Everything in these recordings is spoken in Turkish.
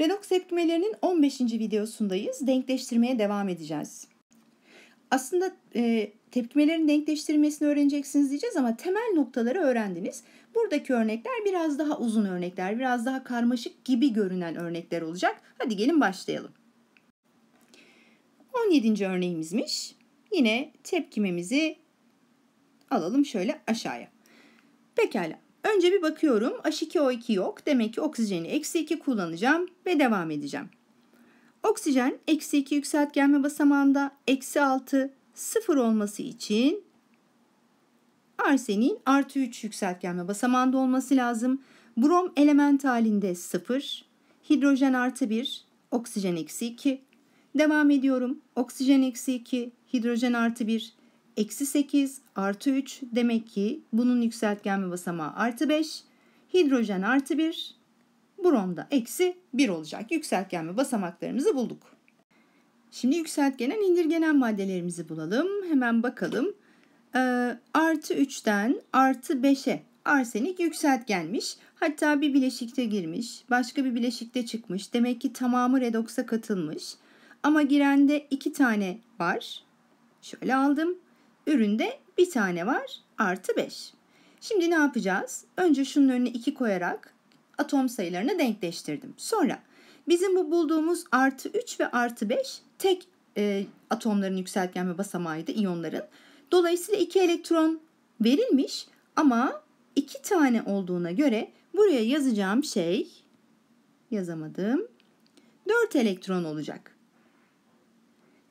Redox tepkimelerinin 15. videosundayız. Denkleştirmeye devam edeceğiz. Aslında e, tepkimelerin denkleştirmesini öğreneceksiniz diyeceğiz ama temel noktaları öğrendiniz. Buradaki örnekler biraz daha uzun örnekler, biraz daha karmaşık gibi görünen örnekler olacak. Hadi gelin başlayalım. 17. örneğimizmiş. Yine tepkimemizi alalım şöyle aşağıya. Pekala. Önce bir bakıyorum H2O2 yok. Demek ki oksijeni eksi 2 kullanacağım ve devam edeceğim. Oksijen eksi 2 yükseltgenme basamağında eksi 6 sıfır olması için arsenin artı 3 yükseltgenme basamağında olması lazım. Brom element halinde 0, hidrojen artı 1, oksijen eksi 2. Devam ediyorum. Oksijen eksi 2, hidrojen artı 1, eksi 8 artı 3 demek ki bunun yükseltgenme basamağı artı 5. Hidrojen artı 1, bron da eksi 1 olacak. Yükseltgenme basamaklarımızı bulduk. Şimdi yükseltgenen indirgenen maddelerimizi bulalım. Hemen bakalım. Ee, artı 3'ten artı 5'e arsenik yükseltgenmiş. Hatta bir bileşikte girmiş, başka bir bileşikte çıkmış. Demek ki tamamı redoksa katılmış. Ama girende iki tane var. Şöyle aldım. Üründe bir tane var artı 5. Şimdi ne yapacağız? Önce şunun önüne 2 koyarak atom sayılarını denkleştirdim. Sonra bizim bu bulduğumuz artı 3 ve artı 5 tek e, atomların yükseltgenme basamağıydı iyonların. Dolayısıyla 2 elektron verilmiş ama 2 tane olduğuna göre buraya yazacağım şey yazamadım. 4 elektron olacak.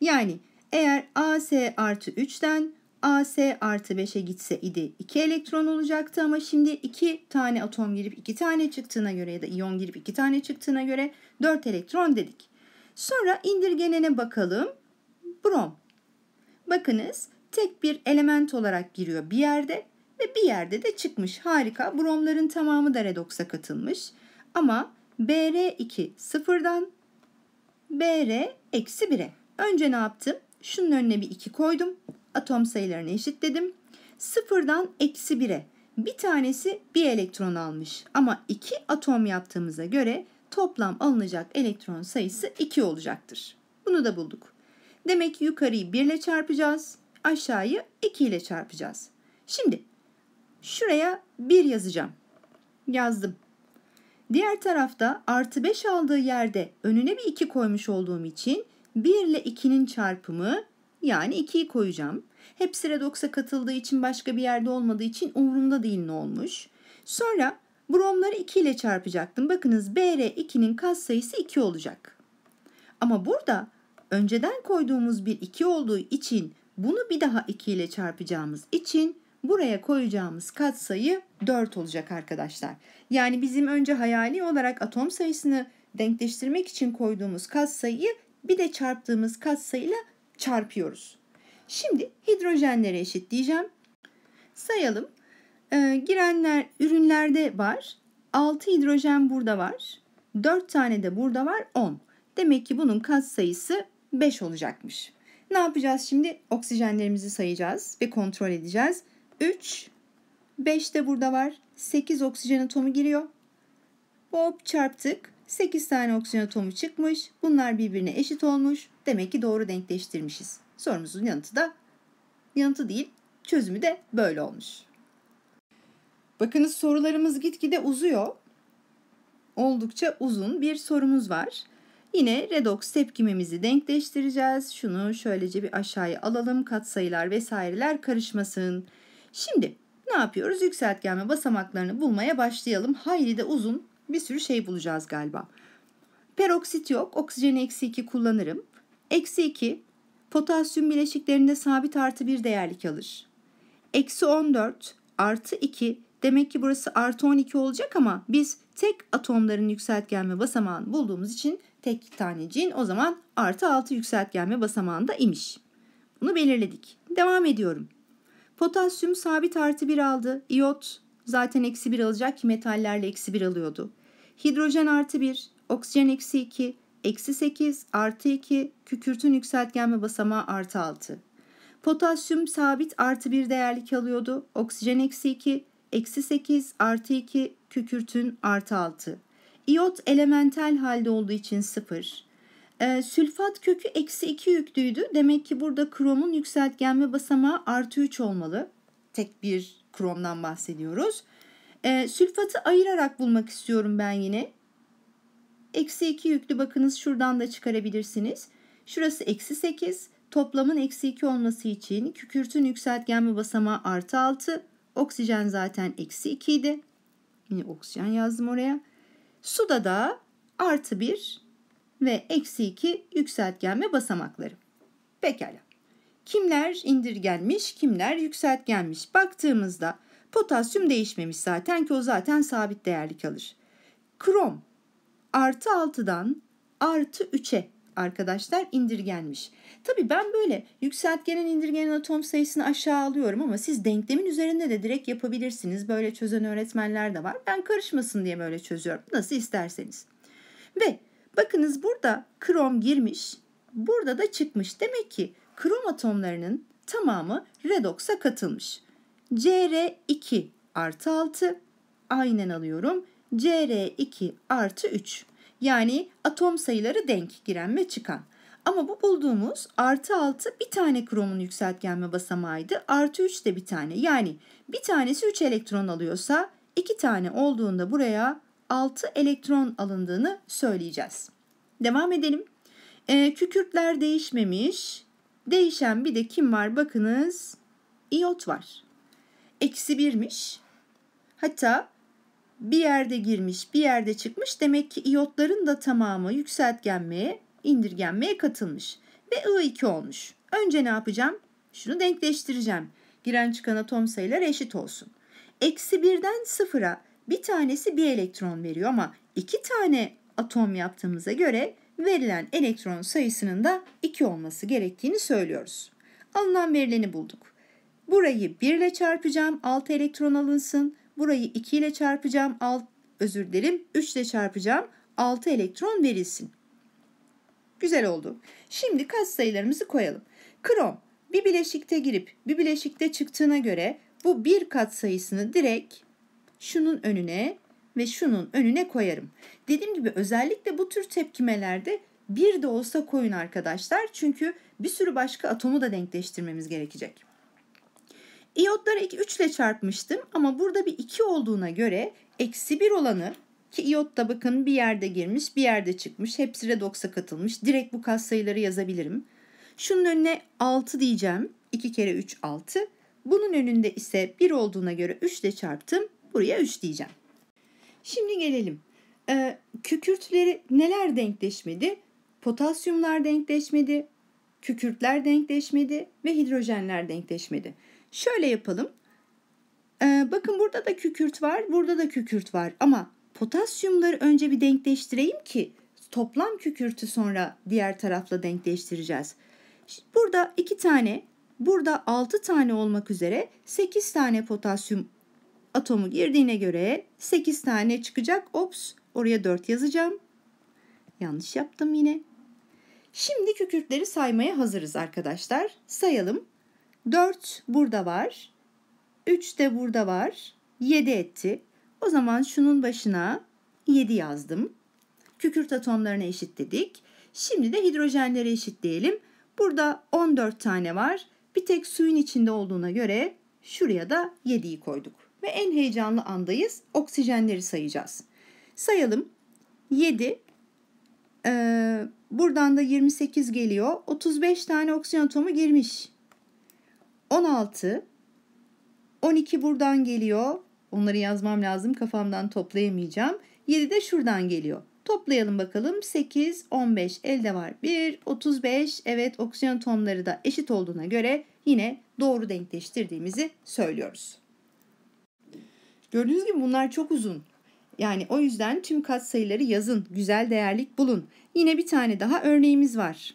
Yani eğer AS artı 3'ten AS artı 5'e gitse idi 2 elektron olacaktı ama şimdi 2 tane atom girip 2 tane çıktığına göre ya da iyon girip 2 tane çıktığına göre 4 elektron dedik. Sonra indirgenene bakalım. Brom. Bakınız tek bir element olarak giriyor bir yerde ve bir yerde de çıkmış. Harika. Bromların tamamı da redoksa katılmış. Ama Br2 sıfırdan Br eksi 1'e. Önce ne yaptım? Şunun önüne bir 2 koydum atom sayılarını eşitledim. Sıfırdan eksi 1'e bir tanesi bir elektron almış ama iki atom yaptığımıza göre toplam alınacak elektron sayısı 2 olacaktır. Bunu da bulduk. Demek ki yukarıyı 1 ile çarpacağız, aşağıyı 2 ile çarpacağız. Şimdi şuraya 1 yazacağım. Yazdım. Diğer tarafta artı 5 aldığı yerde önüne bir 2 koymuş olduğum için 1 ile 2'nin çarpımı yani 2'yi koyacağım. Hepsi Redox'a katıldığı için başka bir yerde olmadığı için umurumda değil ne olmuş. Sonra bromları 2 ile çarpacaktım. Bakınız BR2'nin kas sayısı 2 olacak. Ama burada önceden koyduğumuz bir 2 olduğu için bunu bir daha 2 ile çarpacağımız için buraya koyacağımız katsayı 4 olacak arkadaşlar. Yani bizim önce hayali olarak atom sayısını denkleştirmek için koyduğumuz katsayıyı bir de çarptığımız katsayıyla çarpıyoruz. Şimdi hidrojenlere eşit diyeceğim. Sayalım. Ee, girenler ürünlerde var. 6 hidrojen burada var. 4 tane de burada var 10. Demek ki bunun kat sayısı 5 olacakmış. Ne yapacağız şimdi? Oksijenlerimizi sayacağız ve kontrol edeceğiz. 3, 5 de burada var. 8 oksijen atomu giriyor. Hop çarptık. 8 tane oksijen atomu çıkmış. Bunlar birbirine eşit olmuş. Demek ki doğru denkleştirmişiz. Sorumuzun yanıtı da yanıtı değil, çözümü de böyle olmuş. Bakınız sorularımız gitgide uzuyor. Oldukça uzun bir sorumuz var. Yine redoks tepkimimizi denkleştireceğiz. Şunu şöylece bir aşağıya alalım. Katsayılar vesaireler karışmasın. Şimdi ne yapıyoruz? Yükseltgenme basamaklarını bulmaya başlayalım. Hayli de uzun bir sürü şey bulacağız galiba. Peroksit yok. oksijen eksi 2 kullanırım. Eksi 2 potasyum bileşiklerinde sabit artı 1 değerlik alır. Eksi 14 artı 2 demek ki burası artı 12 olacak ama biz tek atomların yükseltgen ve basamağını bulduğumuz için tek taneciğin o zaman artı 6 yükseltgen ve basamağında imiş. Bunu belirledik. Devam ediyorum. Potasyum sabit artı 1 aldı. İyot zaten eksi 1 alacak ki metallerle eksi 1 alıyordu. Hidrojen artı 1, oksijen eksi 2, eksi 8 artı 2 kükürtün yükseltgenme basamağı artı 6. Potasyum sabit artı 1 değerli kalıyordu. Oksijen eksi 2 eksi 8 artı 2 kükürtün artı 6. İyot elementel halde olduğu için 0. E, ee, sülfat kökü eksi 2 yüklüydü. Demek ki burada kromun yükseltgenme basamağı artı 3 olmalı. Tek bir kromdan bahsediyoruz. E, sülfatı ayırarak bulmak istiyorum ben yine. Eksi 2 yüklü bakınız şuradan da çıkarabilirsiniz. Şurası eksi 8. Toplamın eksi 2 olması için kükürtün yükseltgen ve basamağı artı 6. Oksijen zaten eksi 2 idi. Yine oksijen yazdım oraya. Suda da artı 1 ve eksi 2 yükseltgen ve basamakları. Pekala. Kimler indirgenmiş, kimler yükseltgenmiş. Baktığımızda potasyum değişmemiş zaten ki o zaten sabit değerli kalır. Krom artı 6'dan artı 3'e arkadaşlar indirgenmiş. Tabi ben böyle yükseltgenin indirgenin atom sayısını aşağı alıyorum ama siz denklemin üzerinde de direkt yapabilirsiniz. Böyle çözen öğretmenler de var. Ben karışmasın diye böyle çözüyorum. Nasıl isterseniz. Ve bakınız burada krom girmiş. Burada da çıkmış. Demek ki krom atomlarının tamamı redoksa katılmış. CR2 artı 6 aynen alıyorum. CR2 artı 3 yani atom sayıları denk giren ve çıkan. Ama bu bulduğumuz artı 6 bir tane kromun yükseltgenme basamağıydı. Artı 3 de bir tane. Yani bir tanesi 3 elektron alıyorsa 2 tane olduğunda buraya 6 elektron alındığını söyleyeceğiz. Devam edelim. E, kükürtler değişmemiş. Değişen bir de kim var bakınız? İyot var. Eksi birmiş. Hatta bir yerde girmiş, bir yerde çıkmış. Demek ki iyotların da tamamı yükseltgenmeye, indirgenmeye katılmış ve I2 olmuş. Önce ne yapacağım? Şunu denkleştireceğim. Giren çıkan atom sayıları eşit olsun. Eksi birden sıfıra bir tanesi bir elektron veriyor ama iki tane atom yaptığımıza göre verilen elektron sayısının da 2 olması gerektiğini söylüyoruz. Alınan verileni bulduk. Burayı 1 ile çarpacağım 6 elektron alınsın. Burayı 2 ile çarpacağım. Alt, özür dilerim 3 ile çarpacağım. 6 elektron verilsin. Güzel oldu. Şimdi kaç sayılarımızı koyalım. Krom bir bileşikte girip bir bileşikte çıktığına göre bu bir kat sayısını direkt şunun önüne ve şunun önüne koyarım. Dediğim gibi özellikle bu tür tepkimelerde bir de olsa koyun arkadaşlar. Çünkü bir sürü başka atomu da denkleştirmemiz gerekecek. İyotları 3 ile çarpmıştım ama burada bir 2 olduğuna göre eksi 1 olanı ki iyot da bakın bir yerde girmiş bir yerde çıkmış hepsi redoksa katılmış. Direkt bu sayıları yazabilirim. Şunun önüne 6 diyeceğim. 2 kere 3 6. Bunun önünde ise 1 olduğuna göre 3 ile çarptım. Buraya 3 diyeceğim. Şimdi gelelim. Ee, kükürtleri neler denkleşmedi? Potasyumlar denkleşmedi, kükürtler denkleşmedi ve hidrojenler denkleşmedi. Şöyle yapalım. Ee, bakın burada da kükürt var, burada da kükürt var. Ama potasyumları önce bir denkleştireyim ki toplam kükürtü sonra diğer tarafla denkleştireceğiz. Burada iki tane, burada altı tane olmak üzere sekiz tane potasyum atomu girdiğine göre sekiz tane çıkacak. Ops oraya dört yazacağım. Yanlış yaptım yine. Şimdi kükürtleri saymaya hazırız arkadaşlar. Sayalım. 4 burada var. 3 de burada var. 7 etti. O zaman şunun başına 7 yazdım. Kükürt atomlarına dedik. Şimdi de hidrojenlere eşitleyelim. Burada 14 tane var. Bir tek suyun içinde olduğuna göre şuraya da 7'yi koyduk. Ve en heyecanlı andayız. Oksijenleri sayacağız. Sayalım. 7. Ee, buradan da 28 geliyor. 35 tane oksijen atomu girmiş. 16 12 buradan geliyor. Onları yazmam lazım kafamdan toplayamayacağım. 7 de şuradan geliyor. Toplayalım bakalım. 8, 15 elde var. 1, 35. Evet oksijen atomları da eşit olduğuna göre yine doğru denkleştirdiğimizi söylüyoruz. Gördüğünüz gibi bunlar çok uzun. Yani o yüzden tüm kat sayıları yazın. Güzel değerlik bulun. Yine bir tane daha örneğimiz var.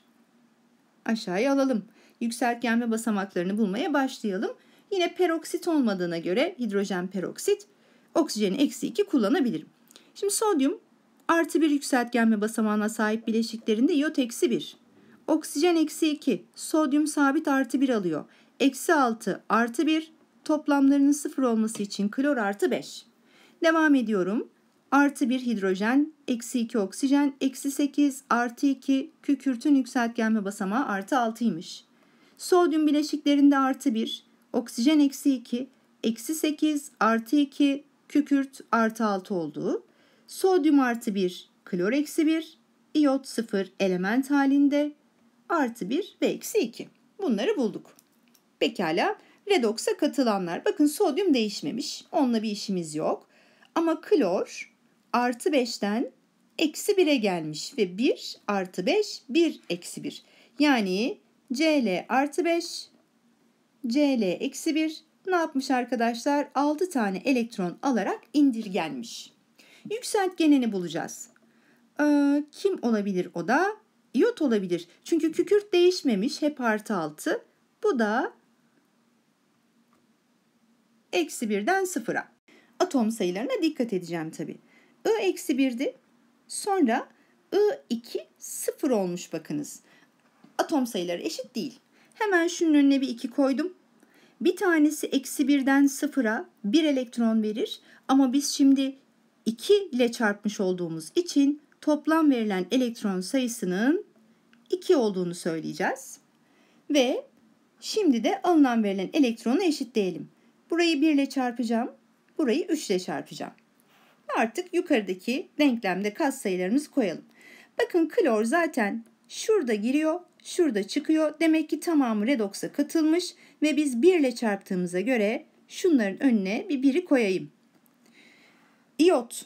Aşağıya alalım yükseltgenme basamaklarını bulmaya başlayalım. Yine peroksit olmadığına göre hidrojen peroksit, oksijeni eksi 2 kullanabilirim. Şimdi sodyum artı bir yükseltgenme basamağına sahip bileşiklerinde iot eksi 1. Oksijen eksi 2, sodyum sabit artı 1 alıyor. Eksi 6 artı 1 toplamlarının 0 olması için klor artı 5. Devam ediyorum. Artı 1 hidrojen, eksi 2 oksijen, eksi 8 artı 2 kükürtün yükseltgenme basamağı artı 6'ymış. Sodyum bileşiklerinde artı 1, oksijen eksi 2, eksi 8 artı 2 kükürt artı 6 olduğu, sodyum artı 1 klor eksi 1, iyot 0 element halinde artı 1 ve eksi 2. Bunları bulduk. Pekala redoksa katılanlar. Bakın sodyum değişmemiş. Onunla bir işimiz yok. Ama klor artı 5'ten eksi 1'e gelmiş ve 1 artı 5 1 eksi 1. Yani CL artı 5, CL eksi 1 ne yapmış arkadaşlar? 6 tane elektron alarak indirgenmiş. Yükseltgenini bulacağız. Ee, kim olabilir o da? İyot olabilir. Çünkü kükürt değişmemiş. Hep artı 6. Bu da eksi 1'den 0'a. Atom sayılarına dikkat edeceğim tabi. I eksi 1'di. Sonra I2 0 olmuş bakınız atom sayıları eşit değil. Hemen şunun önüne bir 2 koydum. Bir tanesi eksi birden sıfıra bir elektron verir ama biz şimdi 2 ile çarpmış olduğumuz için toplam verilen elektron sayısının 2 olduğunu söyleyeceğiz. Ve şimdi de alınan verilen elektronu eşitleyelim. Burayı 1 ile çarpacağım, burayı 3 ile çarpacağım. Artık yukarıdaki denklemde kas sayılarımızı koyalım. Bakın klor zaten şurada giriyor şurada çıkıyor. Demek ki tamamı redoksa katılmış ve biz 1 ile çarptığımıza göre şunların önüne bir biri koyayım. İyot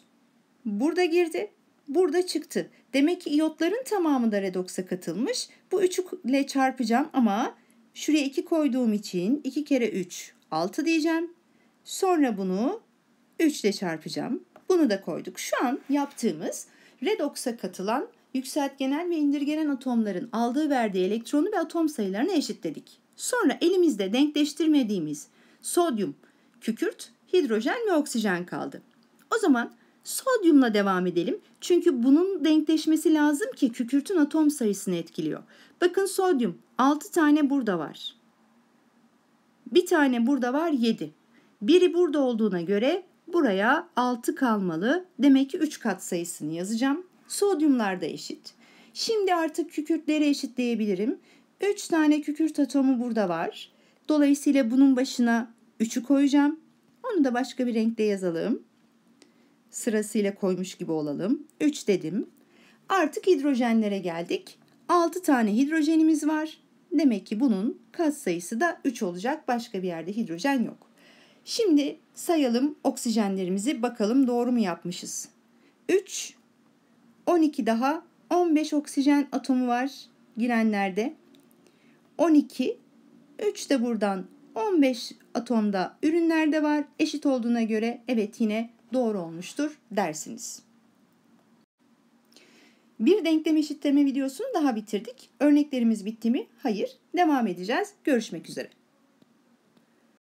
burada girdi, burada çıktı. Demek ki iyotların tamamı da redoksa katılmış. Bu 3'ü ile çarpacağım ama şuraya 2 koyduğum için 2 kere 3 6 diyeceğim. Sonra bunu 3 ile çarpacağım. Bunu da koyduk. Şu an yaptığımız redoksa katılan yükseltgenel ve indirgenen atomların aldığı verdiği elektronu ve atom sayılarını eşitledik. Sonra elimizde denkleştirmediğimiz sodyum, kükürt, hidrojen ve oksijen kaldı. O zaman sodyumla devam edelim. Çünkü bunun denkleşmesi lazım ki kükürtün atom sayısını etkiliyor. Bakın sodyum 6 tane burada var. Bir tane burada var 7. Biri burada olduğuna göre buraya 6 kalmalı. Demek ki 3 kat sayısını yazacağım. Sodyumlar da eşit. Şimdi artık kükürtleri eşitleyebilirim. 3 tane kükürt atomu burada var. Dolayısıyla bunun başına 3'ü koyacağım. Onu da başka bir renkte yazalım. Sırasıyla koymuş gibi olalım. 3 dedim. Artık hidrojenlere geldik. 6 tane hidrojenimiz var. Demek ki bunun kat sayısı da 3 olacak. Başka bir yerde hidrojen yok. Şimdi sayalım oksijenlerimizi bakalım doğru mu yapmışız. 3 12 daha 15 oksijen atomu var girenlerde. 12, 3 de buradan 15 atomda ürünlerde var. Eşit olduğuna göre evet yine doğru olmuştur dersiniz. Bir denklem eşitleme videosunu daha bitirdik. Örneklerimiz bitti mi? Hayır. Devam edeceğiz. Görüşmek üzere.